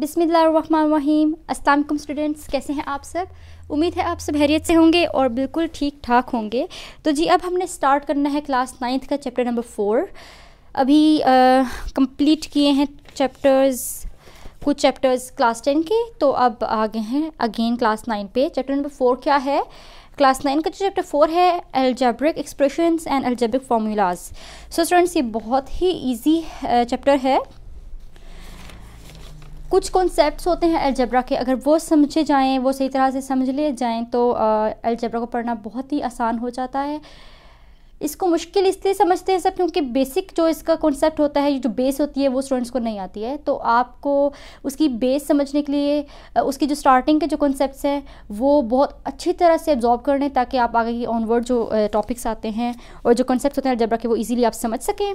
बिसमीम अस्सलाम स्टूडेंट्स कैसे हैं आप सब उम्मीद है आप सब हैरियत से होंगे और बिल्कुल ठीक ठाक होंगे तो जी अब हमने स्टार्ट करना है क्लास नाइन्थ का चैप्टर नंबर फोर अभी कंप्लीट किए हैं चैप्टर्स कुछ चैप्टर्स क्लास टेन के तो अब आ गए हैं अगेन क्लास नाइन पे चैप्टर नंबर फोर क्या है क्लास नाइन का जो चैप्टर फोर है algebraic expressions and algebraic formulas so students ये बहुत ही ईजी चैप्टर है कुछ कॉन्सेप्ट होते हैं एलजबरा के अगर वो समझे जाएँ वो सही तरह से समझ लिए जाएँ तो एलजबरा को पढ़ना बहुत ही आसान हो जाता है इसको मुश्किल इसलिए समझते हैं सब क्योंकि बेसिक जो इसका कॉन्सेप्ट होता है जो बेस होती है वो स्टूडेंट्स को नहीं आती है तो आपको उसकी बेस समझने के लिए उसकी जो स्टार्टिंग के जो कॉन्सेप्ट हैं वो बहुत अच्छी तरह से एब्जॉर्ब कर लें ताकि आप आगे की ऑनवर्ड जो टॉपिक्स आते हैं और जो कॉन्सेप्ट होते हैं जबरा के वो ईजिली आप समझ सकें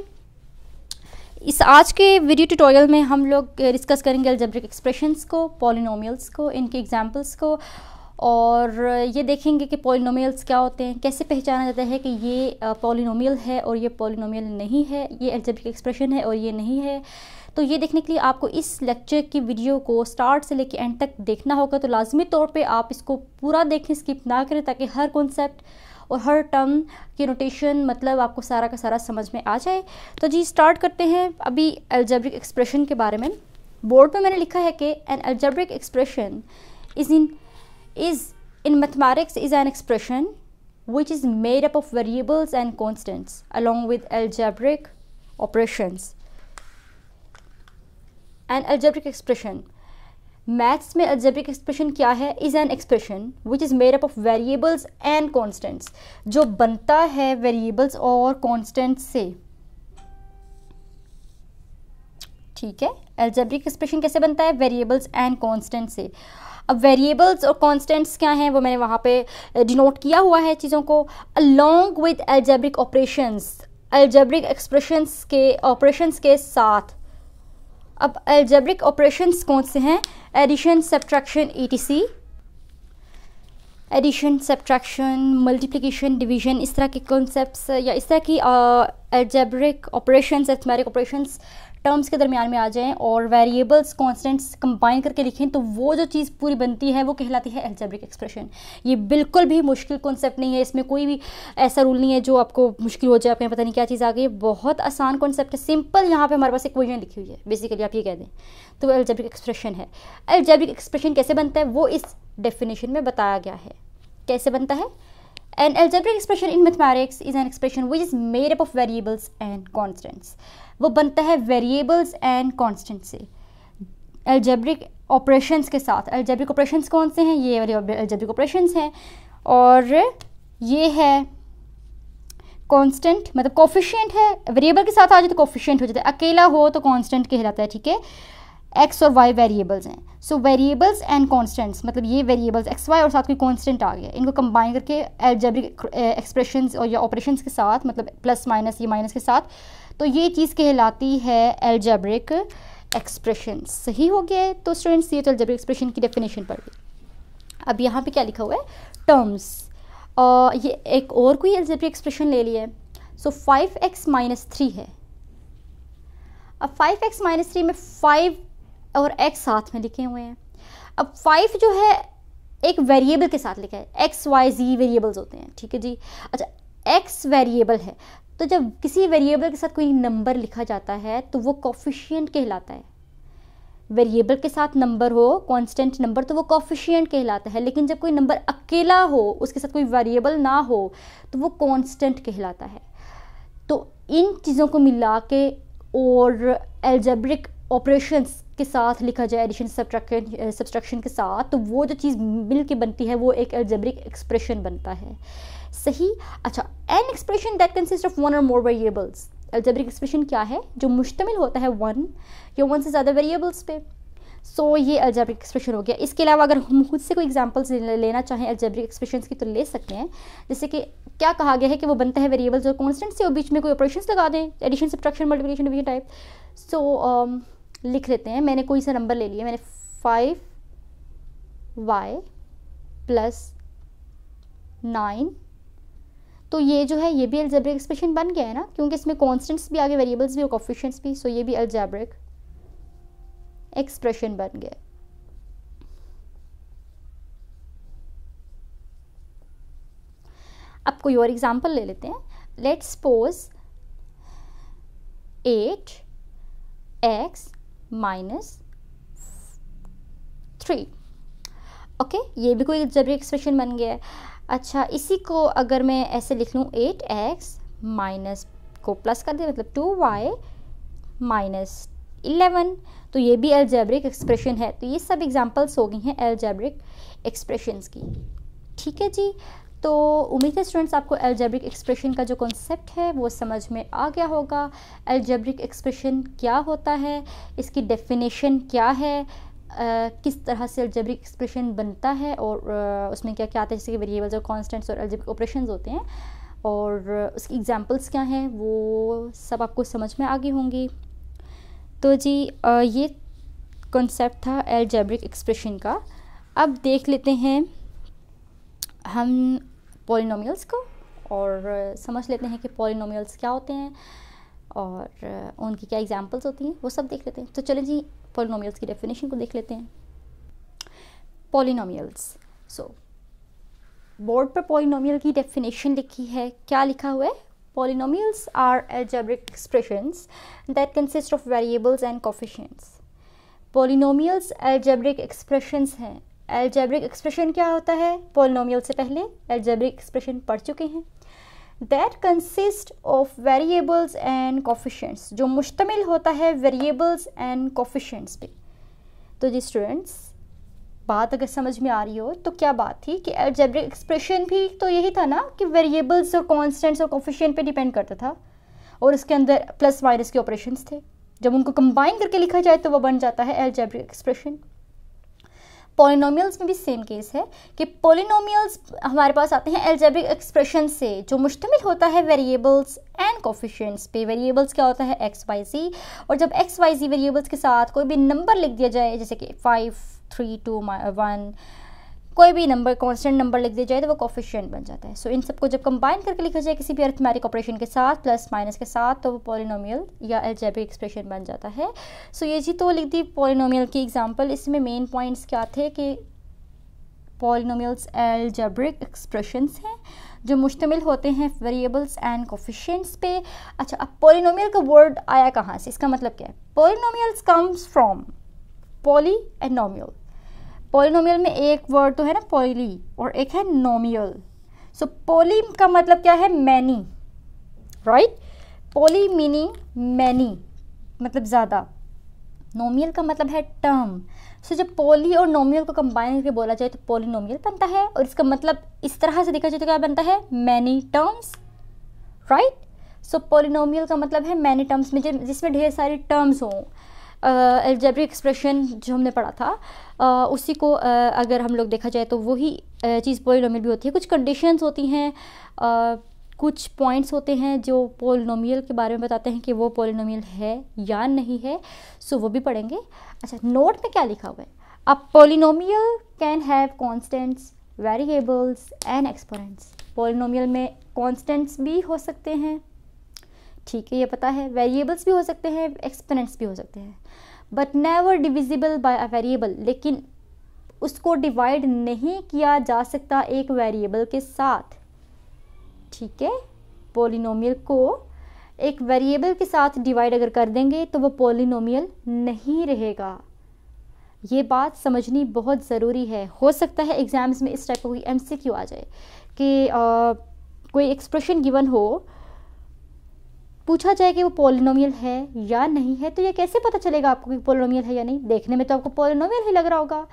इस आज के वीडियो ट्यूटोरियल में हम लोग डिस्कस eh, करेंगे अल्जेब्रिक एक्सप्रेशंस को पॉलिनोमियल्स को इनके एग्जांपल्स को और eh, ये देखेंगे कि पॉलिनोमियल्स क्या होते हैं कैसे पहचाना जाता है कि ये पॉलिनोमियल eh, है और ये पॉलिनोमियल नहीं है ये एल्जेब्रिक एक्सप्रेशन है और ये नहीं है तो ये देखने के लिए आपको इस लेक्चर की वीडियो को स्टार्ट से लेकर एंड तक देखना होगा तो लाजमी तौर पर आप इसको पूरा देखें स्किप ना करें ताकि हर कॉन्सेप्ट और हर टर्म के नोटेशन मतलब आपको सारा का सारा समझ में आ जाए तो जी स्टार्ट करते हैं अभी एल्जेब्रिक एक्सप्रेशन के बारे में बोर्ड पर मैंने लिखा है कि an algebraic expression is in is in mathematics is an expression which is made up of variables and constants along with algebraic operation an algebraic expression maths में अल्जेब्रिक एक्सप्रेशन क्या है is an expression which is made up of variables and constants जो बनता है variables और constants से ठीक है एल्जेब्रिक एक्सप्रेशन कैसे बनता है वेरिएबल्स एंड कॉन्स्टेंट से अब वेरिएबल्स और कॉन्स्टेंट्स क्या हैं वो मैंने वहाँ पे डिनोट किया हुआ है चीज़ों को along with algebraic operations algebraic expressions के ऑपरेशंस के साथ अब एल्जेब्रिक ऑपरेशंस कौन से हैं एडिशन सब्ट्रैक्शन ई एडिशन सब्ट्रैक्शन मल्टीप्लिकेशन डिवीजन इस तरह के कॉन्सेप्ट या इस तरह की algebraic operations arithmetic operations terms के दरमियान में आ जाएं और वेरिएबल्स कॉन्सटेंट्स कंबाइन करके लिखें तो वो जो चीज़ पूरी बनती है वो कहलाती है एल्जेब्रिक एक्सप्रेशन ये बिल्कुल भी मुश्किल कॉन्सेप्ट नहीं है इसमें कोई भी ऐसा रूल नहीं है जो आपको मुश्किल हो जाए आपको पता नहीं क्या चीज़ आ गई बहुत आसान कॉन्सेप्ट है सिंपल यहाँ पर हमारे पास इक्वेशन लिखी हुई है बेसिकली आप ये कह दें तो वो एल्जेब्रिक एक्सप्रेशन है एल्जेब्रिक एक्सप्रेशन कैसे बनता है वो इस डेफिनेशन में बताया गया है कैसे बनता है an algebraic expression in mathematics is an expression which is made up of variables and constants वो बनता है वेरिएबल्स एंड कॉन्स्टेंट से एल्जेब्रिक ऑपरेशन के साथ एल्जेब्रिक ऑपरेशन कौन से हैं ये वाले एल्जेब्रिक ऑपरेशन हैं और ये है कॉन्स्टेंट मतलब कॉफिशियंट है वेरिएबल के साथ आ जाए तो कॉफिशियंट हो जाता है अकेला हो तो कॉन्स्टेंट कहलाता है ठीक है एक्स और वाई वेरिएबल्स हैं सो वेरिएबल्स एंड कॉन्स्टेंट्स मतलब ये वेरिएबल्स एक्स वाई और साथ कोई कॉन्स्टेंट आ गया इनको कंबाइन करके एल्जेब्रिक एक्सप्रेशन eh, और या ऑपरेशन के साथ मतलब प्लस माइनस या माइनस के साथ तो ये चीज़ कहलाती है एल्जेब्रिक एक्सप्रेशन सही हो गया है तो स्टूडेंट्स ये तो एल्जेब्रिक एक्सप्रेशन की डेफिनेशन पड़ गई अब यहाँ पे क्या लिखा हुआ है टर्म्स और ये एक और कोई एल्जेब्रिक एक्सप्रेशन ले लिया है so five X minus three है अब फाइव एक्स माइनस थ्री में फाइव और एक्स साथ में लिखे हुए हैं अब फाइव जो है एक वेरिएबल के साथ लिखा है एक्स वाई जी वेरिएबल्स होते हैं ठीक है जी अच्छा एक्स वेरिएबल है तो जब किसी वेरिएबल के साथ कोई नंबर लिखा जाता है तो वो कॉफिशियंट कहलाता है वेरिएबल के साथ नंबर हो कांस्टेंट नंबर तो वो कॉफिशियंट कहलाता है लेकिन जब कोई नंबर अकेला हो उसके साथ कोई वेरिएबल ना हो तो वो कांस्टेंट कहलाता है तो इन चीज़ों को मिला के और एल्जेब्रिक ऑपरेशंस के साथ लिखा जाए एडिशन सब्सट्रक्शन के साथ तो वो जो चीज़ मिल के बनती है वो एक एल्जेब्रिक एक्सप्रेशन बनता है सही अच्छा an expression that consist of one or more variables algebraic expression क्या है जो मुश्तमिल होता है वन या वन से ज़्यादा वेरिएबल्स पे सो so, ये एल्जेब्रिक एक्सप्रेशन हो गया इसके अलावा अगर हम खुद से कोई एग्जाम्पल्स लेना चाहें एल्जेब्रिक एक्सप्रेशन की तो ले सकते हैं जैसे कि क्या कहा गया है कि वो बनता है वेरिएबल्स और कॉन्स्टेंट से और बीच में कोई ऑपरेशन लगा दें addition subtraction multiplication division type so लिख लेते हैं मैंने कोई सा नंबर ले लिया मैंने फाइव वाई प्लस नाइन तो ये जो है ये भी अल्जेब्रिक एक्सप्रेशन बन गया है ना क्योंकि इसमें कॉन्स्टेंट्स भी आगे वेरिएबल्स भी और कॉफिशेंट्स भी सो ये भी अल्जेब्रिक एक्सप्रेशन बन गया अब कोई और एग्जांपल ले लेते हैं let's suppose eight x minus three okay ये भी कोई जबरी एक्सप्रेशन बन गया है अच्छा इसी को अगर मैं ऐसे लिख लूँ एट एक्स माइनस को प्लस कर दे मतलब टू वाई माइनस इलेवन तो ये भी एल्जेब्रिक एक्सप्रेशन है तो ये सब एग्जांपल्स हो गई हैं एल्जेब्रिक एक्सप्रेशंस की ठीक है जी तो उम्मीद है स्टूडेंट्स आपको एल्जेब्रिक एक्सप्रेशन का जो कॉन्सेप्ट है वो समझ में आ गया होगा एल्जेब्रिक एक्सप्रेशन क्या होता है इसकी डेफिनेशन क्या है Uh, किस तरह से अल्जेब्रिक एक्सप्रेशन बनता है और uh, उसमें क्या क्या आता है जैसे कि वेरिएबल्स और कॉन्स्टेंट्स और अल्जेब्रिक ऑपरेशन होते हैं और uh, उसकी एग्जांपल्स क्या हैं वो सब आपको समझ में आगे होंगी तो जी ये कॉन्सेप्ट था एल्जेब्रिक एक्सप्रेशन का अब देख लेते हैं हम पॉलिनोमियल्स को और समझ लेते हैं कि पॉलिनोमियल्स क्या होते हैं और उनकी क्या एग्जांपल्स होती हैं वो सब देख लेते हैं तो चलें जी पॉलिनोमियल्स की डेफिनेशन को देख लेते हैं पॉलिनोमियल्स सो बोर्ड पर पॉलिनोमियल की डेफिनेशन लिखी है क्या लिखा हुआ है polynomials are algebraic expressions that consist of variables and coefficients. Polynomials algebraic expressions हैं एल्जेब्रिक एक्सप्रेशन क्या होता है पोलिनोमियल से पहले एल्जेब्रिक एक्सप्रेशन पढ़ चुके हैं that consist of variables and coefficients जो मुश्तमिल होता है वेरिएबल्स एंड कॉफिशंट्स पे तो जी स्टूडेंट्स बात अगर समझ में आ रही हो तो क्या बात थी कि एल्जेब्रिक एक्सप्रेशन भी तो यही था ना कि वेरिएबल्स और कॉन्स्टेंट्स और कॉफिशियन पे डिपेंड करता था और इसके अंदर प्लस माइनस के ऑपरेशंस थे जब उनको कंबाइन करके लिखा जाए तो वह बन जाता है एल्जेब्रिक एक्सप्रेशन पोलिनोमियल्स में भी सेम केस है कि पोलिनोमियल्स हमारे पास आते हैं एल्जेब्रिक एक्सप्रेशन से जो मुश्तमिल होता है वेरिएबल्स एंड कोफिशेंट्स पे वेरिएबल्स क्या होता है एक्स वाई जी और जब एक्स वाई जी वेरिएबल्स के साथ कोई भी नंबर लिख दिया जाए जैसे कि फाइव थ्री टू वन कोई भी नंबर कॉन्स्टेंट नंबर लिख दिया जाए तो वो कॉफिशियंट बन जाता है सो so, इन सबको जब कंबाइन करके लिखा जाए किसी भी अर्थमैटिक ऑपरेशन के साथ प्लस माइनस के साथ तो वो पॉलिनोमियल या एल्जेब्रिक एक्सप्रेशन बन जाता है सो so, ये जी तो लिख दी पॉलिनोमियल की एग्जाम्पल इसमें मेन पॉइंट्स क्या थे कि पॉलिनोमियल्स एल्जेब्रिक एक्सप्रेशंस हैं जो मुश्तमिल होते हैं वेरिएबल्स एंड कोफिशेंट्स पे अच्छा अब पोलिनोमियल का वर्ड आया कहाँ से इसका मतलब क्या है polynomials comes from poly and nomial polynomial में एक वर्ड तो है ना पॉली और एक है नोमियल सो पोली का मतलब क्या है many right poly meaning many मतलब ज़्यादा नोमियल का मतलब है टर्म सो so, जब पोली और नोमियल को कंबाइन करके बोला जाए तो पोलिनोमियल बनता है और इसका मतलब इस तरह से देखा जाए तो क्या बनता है many terms right so polynomial का मतलब है मैनी टर्म्स में जिसमें ढेर सारे टर्म्स हों एल्जेब्रिक एक्सप्रेशन जो हमने पढ़ा था आ, उसी को आ, अगर हम लोग देखा जाए तो वही चीज़ पोलिनोमियल भी होती है कुछ कंडीशंस होती हैं कुछ पॉइंट्स होते हैं जो पोलिनोमियल के बारे में बताते हैं कि वो पोलिनोमियल है या नहीं है सो वो भी पढ़ेंगे अच्छा नोट में क्या लिखा हुआ है अब polynomial can have constants variables and exponents. Polynomial में कॉन्सटेंट्स भी हो सकते हैं ठीक है ये पता है वेरिएबल्स भी हो सकते हैं exponents भी हो सकते हैं but never divisible by a variable लेकिन उसको डिवाइड नहीं किया जा सकता एक वेरिएबल के साथ ठीक है पोलिनोमियल को एक वेरिएबल के साथ डिवाइड अगर कर देंगे तो वो पोलिनोमियल नहीं रहेगा ये बात समझनी बहुत ज़रूरी है हो सकता है एग्ज़ाम्स में इस टाइप का कोई एमसीक्यू आ जाए कि आ, कोई एक्सप्रेशन गिवन हो पूछा जाए कि वो पोलिनोमियल है या नहीं है तो ये कैसे पता चलेगा आपको कि पोलिनोमियल है या नहीं देखने में तो आपको पोलिनोमियल ही लग रहा होगा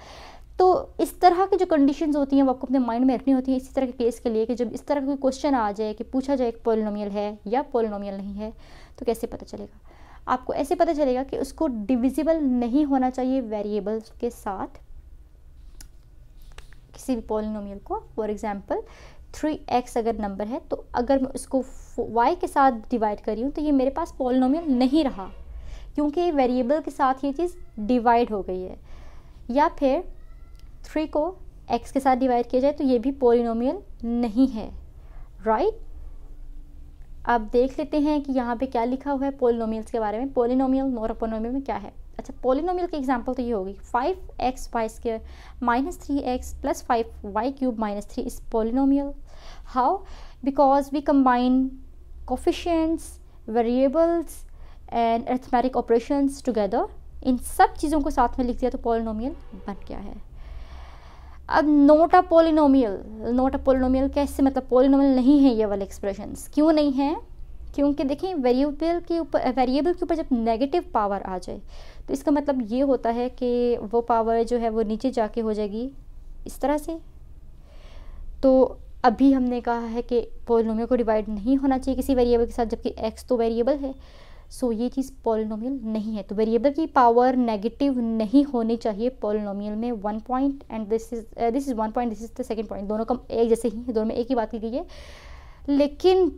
तो इस तरह की जो कंडीशंस होती हैं वो आपको अपने माइंड में रखनी होती है इसी तरह के केस के लिए कि जब इस तरह का कोई क्वेश्चन आ जाए कि पूछा जाए कि पोलिनोमियल है या पोलिनोमियल नहीं है तो कैसे पता चलेगा आपको ऐसे पता चलेगा कि उसको डिविजिबल नहीं होना चाहिए वेरिएबल्स के साथ किसी भी पोलिनोमियल को फॉर एग्ज़ाम्पल थ्री एक्स अगर नंबर है तो अगर मैं उसको वाई के साथ डिवाइड करी हूँ तो ये मेरे पास पॉलिनोमियल नहीं रहा क्योंकि वेरिएबल के साथ ये चीज़ डिवाइड हो गई है या फिर थ्री को एक्स के साथ डिवाइड किया जाए तो ये भी पॉलिनोमियल नहीं है राइट right? आप देख लेते हैं कि यहाँ पे क्या लिखा हुआ है पोलिनोमियल्स के बारे में पोलिनोमियल मोरपोनोमियल में क्या है अच्छा पोलिनोमियल की एग्जांपल तो ये होगी five x y square minus three x plus five y cube minus three is polynomial how because we combine coefficients variables and arithmetic operations together इन सब चीज़ों को साथ में लिख दिया तो पोलिनोमियल बन गया है अब not a polynomial not a polynomial कैसे मतलब पोलिनोमियल नहीं है ये वाले एक्सप्रेशंस क्यों नहीं है क्योंकि देखें वेरिएबल के ऊपर वेरिएबल के ऊपर जब नेगेटिव पावर आ जाए तो इसका मतलब ये होता है कि वो पावर जो है वो नीचे जाके हो जाएगी इस तरह से तो अभी हमने कहा है कि पोलिनोमियल को डिवाइड नहीं होना चाहिए किसी वेरिएबल के साथ जबकि एक्स तो वेरिएबल है सो ये चीज़ पोलिनोमियल नहीं है तो वेरिएबल की पावर नेगेटिव नहीं होनी चाहिए पोलिनोमियल में one point and this is this is one point this is the second point दोनों का एक जैसे ही दोनों में एक ही बात की गई है लेकिन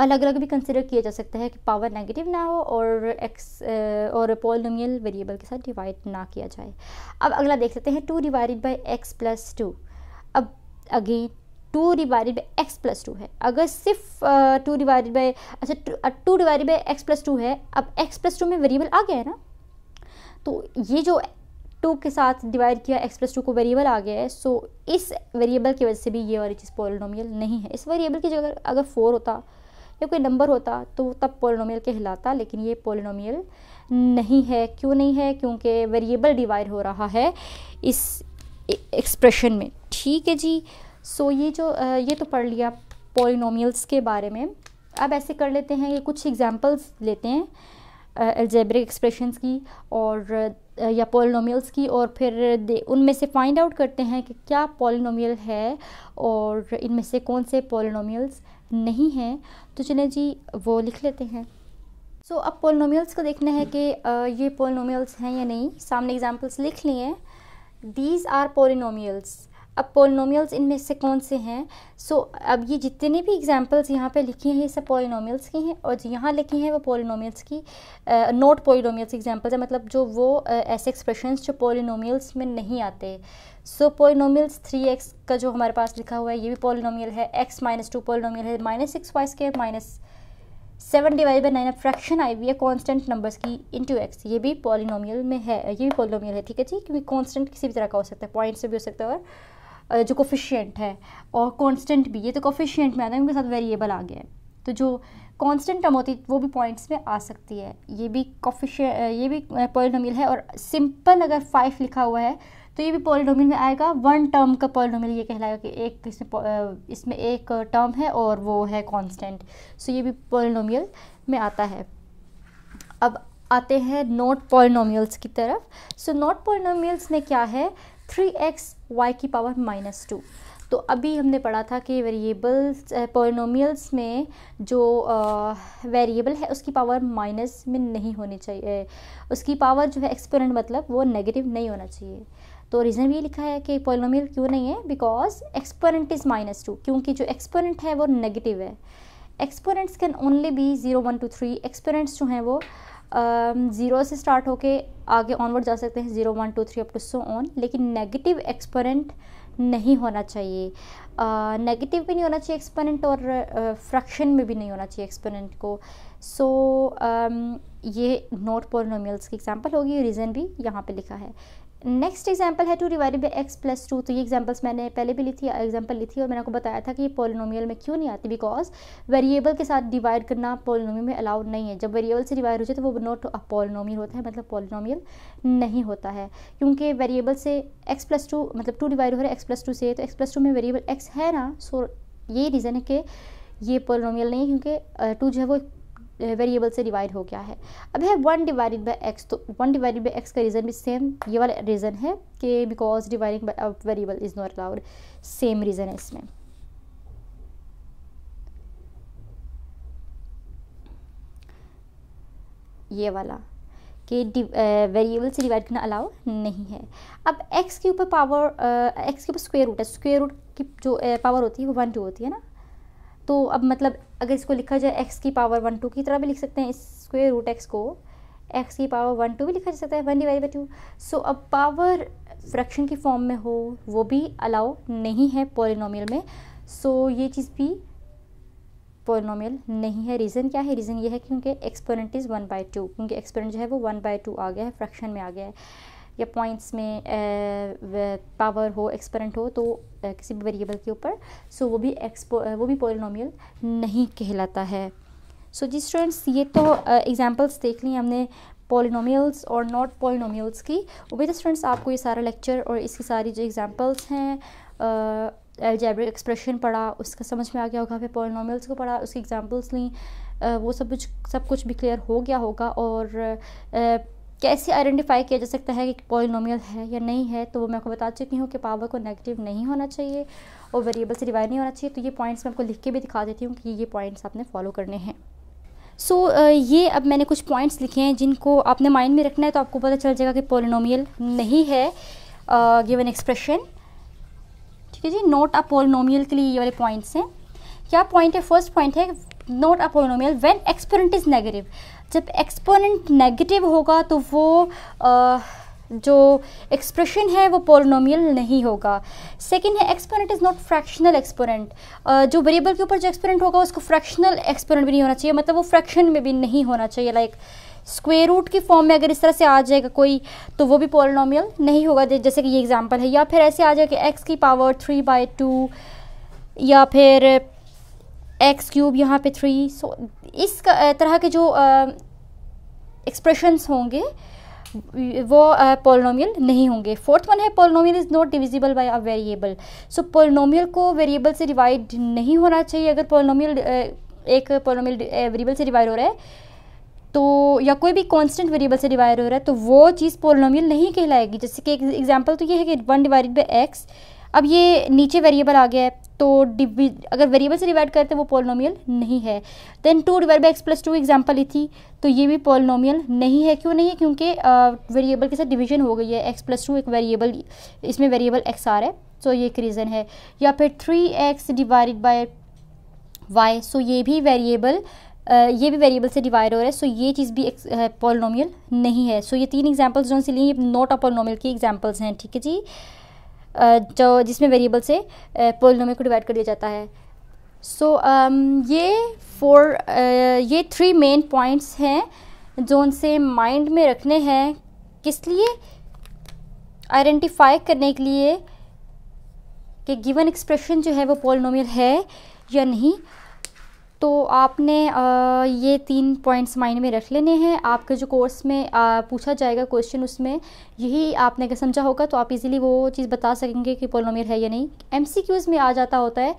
अलग अलग भी कंसिडर किया जा सकता है कि पावर नेगेटिव ना हो और एक्स और पोलोमियल वेरिएबल के साथ डिवाइड ना किया जाए अब अगला देख लेते हैं two divided by x plus two अब again two divided by x plus two है अगर सिर्फ टू डिवाइडेड बाई अच्छा two divided by x plus two है अब एक्स प्लस टू में वेरिएबल आ गया है ना तो ये जो टू के साथ डिवाइड किया एक्स प्लस टू को वेरिएबल आ गया है सो इस वेरिएबल की वजह से भी ये वाली चीज़ पोलिनोमियल नहीं है इस वेरिएबल की जगह अगर फोर होता या कोई नंबर होता तो तब पोलिनोमियल कहलाता लेकिन ये पोलिनोमियल नहीं है क्यों नहीं है क्योंकि वेरिएबल डिवाइड हो रहा है इस एक्सप्रेशन में ठीक है जी सो ये जो ये तो पढ़ लिया पोलिनोमियल्स के बारे में अब ऐसे कर लेते हैं ये कुछ एग्जाम्पल्स लेते हैं एल्जेब्रिक एक्सप्रेशंस की और या पोलिनोमियल्स की और फिर उनमें से फाइंड आउट करते हैं कि क्या पोलिनोमियल है और इनमें से कौन से पोलिनोमियल्स नहीं है तो चले जी वो लिख लेते हैं सो so, अब पोलिनोमियल्स को देखना है कि ये पोलिनोमियल्स हैं या नहीं सामने एग्जांपल्स लिख लिए हैं दीज आर पोलिनोमियल्स अब पोलिनोमियल्स इनमें से कौन से हैं सो so, अब ये जितने भी एग्जाम्पल्स यहाँ पे लिखी हैं ये सब पोलिनोमियल्स की हैं और जो यहाँ लिखी हैं वो पोलिनोमियल्स की नॉट पोलिनोमियल्स एग्जाम्पल्स है मतलब जो वो uh, ऐसे एक्सप्रेशंस जो पोलिनोमियल्स में नहीं आते सो पोलिनोमियल्स थ्री एक्स का जो हमारे पास लिखा हुआ है ये भी पोलिनोमियल है एक्स माइनस टू पोलिनोमियल है minus six y square minus seven divide by nine fraction आई हुई है कॉन्स्टेंट नंबर्स की इंटू एक्स ये भी पॉलिनोमियल में है ये भी पॉलिनोमियल है ठीक है जी क्योंकि कॉन्स्टेंट किसी भी तरह का हो सकता है पॉइंट से भी हो सकता है और जो कोफिशियंट है और कॉन्स्टेंट भी ये तो कोफिशियंट में आता है उनके साथ वेरिएबल आ गया है तो जो कॉन्स्टेंट टर्म होती है वो भी पॉइंट्स में आ सकती है ये भी कॉफिश ये भी पॉलिनोमियल है और सिंपल अगर फाइव लिखा हुआ है तो ये भी पोलिनोमियल में आएगा वन टर्म का पॉलिनोमियल ये कहलाएगा कि एक इसमें इसमें एक टर्म है और वो है कॉन्स्टेंट सो ये भी पोलिनोमियल में आता है अब आते हैं नॉट पोलिनोमियल्स की तरफ सो नॉट पोलिनोमियल्स में क्या है थ्री एक्स y की पावर माइनस टू तो अभी हमने पढ़ा था कि वेरिएबल्स पोनोमियल्स में जो वेरिएबल है उसकी पावर माइनस में नहीं होनी चाहिए उसकी पावर जो है एक्सपोनेंट मतलब वो नेगेटिव नहीं होना चाहिए तो रीज़न भी ये लिखा है कि पोलिनोमियल क्यों नहीं है because exponent is minus two क्योंकि जो एक्सपोनेंट है वो नेगेटिव है exponents can only be zero one two three exponents जो हैं वो ज़ीरो um, से स्टार्ट होके आगे ऑनवर्ड जा सकते हैं zero one two three up to so on लेकिन नेगेटिव एक्सपोनेंट नहीं होना चाहिए नेगेटिव uh, भी नहीं होना चाहिए एक्सपोनेंट और फ्रैक्शन uh, में भी नहीं होना चाहिए एक्सपोनेंट को सो so, um, ये नॉट पोलिनोमियल्स की एग्जांपल होगी रीज़न भी यहाँ पे लिखा है नेक्स्ट एग्जाम्पल है two divide by x plus two तो ये एग्जाम्पल्स मैंने पहले भी ली थी एग्जाम्पल ली थी और मैंने आपको बताया था कि ये पोलिनोमियल में क्यों नहीं आती बिकॉज वेरिएबल के साथ डिवाइड करना पोलिनोमियल में अलाउड नहीं है जब वेरिएबल से डिवाइड हो जाए तो वो नॉट अ पोलिनोमियल होता है मतलब पोलिनोमियल नहीं होता है क्योंकि वेरिएबल से एक्स प्लस टू मतलब टू डिवाइड हो रहा है एक्स प्लस टू से तो एक्स प्लस टू में वेरिएबल एक्स है ना सो ये रीज़न है कि ये पोलिनोमियल नहीं है क्योंकि टू जो है वो वेरिएबल से डिवाइड हो गया है अब है वन डिवाइडेड बाई एक्स तो वन डिवाइडेड बाय एक्स का रीज़न भी सेम ये वाला रीज़न है कि because dividing by variable is not allowed same reason है इसमें ये वाला कि वेरिएबल से डिवाइड करना अलाउ नहीं है अब एक्स के ऊपर पावर एक्स के ऊपर स्क्वेयर रूट है स्क्वेयर रूट की जो पावर होती है वो वन टू होती है ना तो अब मतलब अगर इसको लिखा जाए एक्स की पावर वन टू की तरह भी लिख सकते हैं स्क्वेयर रूट एक्स को एक्स की पावर वन टू भी लिखा जा सकता है one divide by two so अब पावर फ्रैक्शन की फॉर्म में हो वो भी अलाउ नहीं है पॉलिनोमियल में सो so, ये चीज़ भी पॉलिनोमियल नहीं है रीज़न क्या है रीज़न ये है क्योंकि exponent is one by two क्योंकि एक्सपोनेंट जो है वो वन बाई टू आ गया है फ्रैक्शन में आ गया है या पॉइंट्स में पावर हो एक्सपेरेंट हो तो किसी भी वेरिएबल के ऊपर सो वो भी एक्सपो वो भी पोलिनोमियल नहीं कहलाता है सो जी स्टूडेंट्स ये तो एग्जांपल्स देख ली हमने पोलिनोमियल्स और नॉट पोलिनोमियल्स की उम्मीद स्टूडेंट्स आपको ये सारा लेक्चर और इसकी सारी जो एग्ज़ाम्पल्स हैं एल्जेब्रिक एक्सप्रेशन पढ़ा उसका समझ में आ गया होगा फिर पोलिनोमियल्स को पढ़ा उसकी एग्जाम्पल्स ली वो सब कुछ सब कुछ भी क्लियर हो गया होगा और uh, कैसे आइडेंटिफाई किया जा सकता है कि पॉलिनोमियल है या नहीं है तो वो मैं आपको बता चुकी हूँ कि पावर को नेगेटिव नहीं होना चाहिए और वेरिएबल से डिवाइड नहीं होना चाहिए तो ये पॉइंट्स मैं आपको लिख के भी दिखा देती हूँ कि ये पॉइंट्स आपने फॉलो करने हैं सो so, ये अब मैंने कुछ पॉइंट्स लिखे हैं जिनको आपने माइंड में रखना है तो आपको पता चल जाएगा कि पोलिनोमियल नहीं है गिवन एक्सप्रेशन ठीक है जी नोट अ पोलिनोमियल के लिए ये वाले पॉइंट्स हैं क्या पॉइंट है फर्स्ट पॉइंट है not a polynomial when exponent is negative जब एक्सपोनेंट नेगेटिव होगा तो वो आ, जो एक्सप्रेशन है वो पोलिनोमियल नहीं होगा सेकेंड है exponent is not fractional exponent जो वेरिएबल के ऊपर जो एक्सपोनेंट होगा उसको फ्रैक्शनल एक्सपोनेंट भी नहीं होना चाहिए मतलब वो फ्रैक्शन में भी नहीं होना चाहिए लाइक स्क्वेयर रूट की फॉर्म में अगर इस तरह से आ जाएगा कोई तो वो भी पोलिनोमियल नहीं होगा जैसे कि ये एग्जाम्पल है या फिर ऐसे आ जाएगा कि एक्स की पावर थ्री बाई टू या फिर एक्स क्यूब यहाँ पे थ्री सो इस तरह के जो एक्सप्रेशंस होंगे वो पोलिनोमियल uh, नहीं होंगे फोर्थ वन है polynomial is not divisible by a variable so polynomial को वेरिएबल से डिवाइड नहीं होना चाहिए अगर पोलिनोमियल एक पोलिनोमियल वेरिएबल से डिवाइड हो रहा है तो या कोई भी कांस्टेंट वेरिएबल से डिवाइड हो रहा है तो वो चीज़ पोलिनोमियल नहीं कहलाएगी जैसे कि एग्जाम्पल तो ये है कि वन डिवाइडेड बाई एक्स अब ये नीचे वेरिएबल आ गया है तो डिवि अगर वेरिएबल से डिवाइड करते हैं वो पोलिनोमियल नहीं है then two divide by x plus two example ली थी तो ये भी पोलिनोमियल नहीं है क्यों नहीं है क्योंकि वेरिएबल के साथ डिवीजन हो गई है एक्स प्लस टू एक वेरिएबल इसमें वेरिएबल एक्स आ रहा है सो ये एक रीज़न है या फिर three x divide by y so ये भी वेरिएबल ये भी वेरिएबल से डिवाइड हो रहा है सो ये चीज़ भी एक नहीं है सो ये तीन एग्जाम्पल्स जो सी ली नॉट अ पोलिनोमियल की एग्जाम्पल्स हैं ठीक है जी जो जिसमें वेरिएबल से पोलिनोमियल को डिवाइड कर दिया जाता है सो so, um, ये फोर uh, ये थ्री मेन पॉइंट्स हैं जो उनसे माइंड में रखने हैं किस लिए आइडेंटिफाई करने के लिए कि गिवन एक्सप्रेशन जो है वो पोलिनोमियल है या नहीं तो आपने ये तीन पॉइंट्स माइंड में रख लेने हैं आपके जो कोर्स में पूछा जाएगा क्वेश्चन उसमें यही आपने अगर समझा होगा तो आप इजीली वो चीज़ बता सकेंगे कि पोलोमियर है या नहीं एम में आ जाता होता है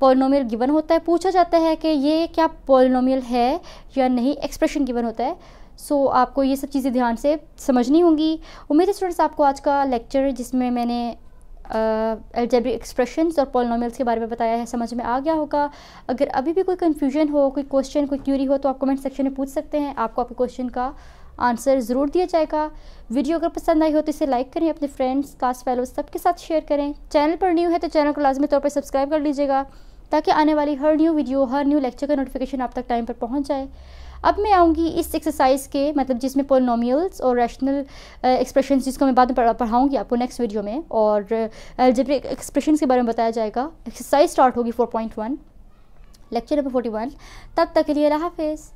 पोलिनोमियल गिवन होता है पूछा जाता है कि ये क्या पोलिनोमियल है या नहीं एक्सप्रेशन गिवन होता है सो so, आपको ये सब चीज़ें ध्यान से समझनी होंगी उम्मीद है स्टूडेंट्स आपको आज का लेक्चर जिसमें मैंने एल्जेब्रिक एक्सप्रेशंस और पॉलिनॉमियल्स के बारे में बताया है समझ में आ गया होगा अगर अभी भी कोई कन्फ्यूजन हो कोई क्वेश्चन कोई क्यूरी हो तो आप कमेंट सेक्शन में पूछ सकते हैं आपको आपके क्वेश्चन का आंसर ज़रूर दिया जाएगा वीडियो अगर पसंद आई हो तो इसे लाइक करें अपने फ्रेंड्स कास्ट फैलोज सबके साथ शेयर करें चैनल पर न्यू है तो चैनल को लाजमी तौर पर सब्सक्राइब कर लीजिएगा ताकि आने वाली हर न्यू वीडियो हर न्यू लेक्चर का नोटिफिकेशन आप तक टाइम पर पहुँच जाए अब मैं आऊँगी इस एक्सरसाइज के मतलब जिसमें पोलिनोमियल्स और रैशनल एक्सप्रेशन uh, जिसको मैं बाद में पढ़ाऊँगी आपको नेक्स्ट वीडियो में और एल्जेब्रिक uh, एक्सप्रेशन के बारे में बताया जाएगा एक्सरसाइज स्टार्ट होगी four point one lecture number forty one तब तक के लिए रहा हाफिज़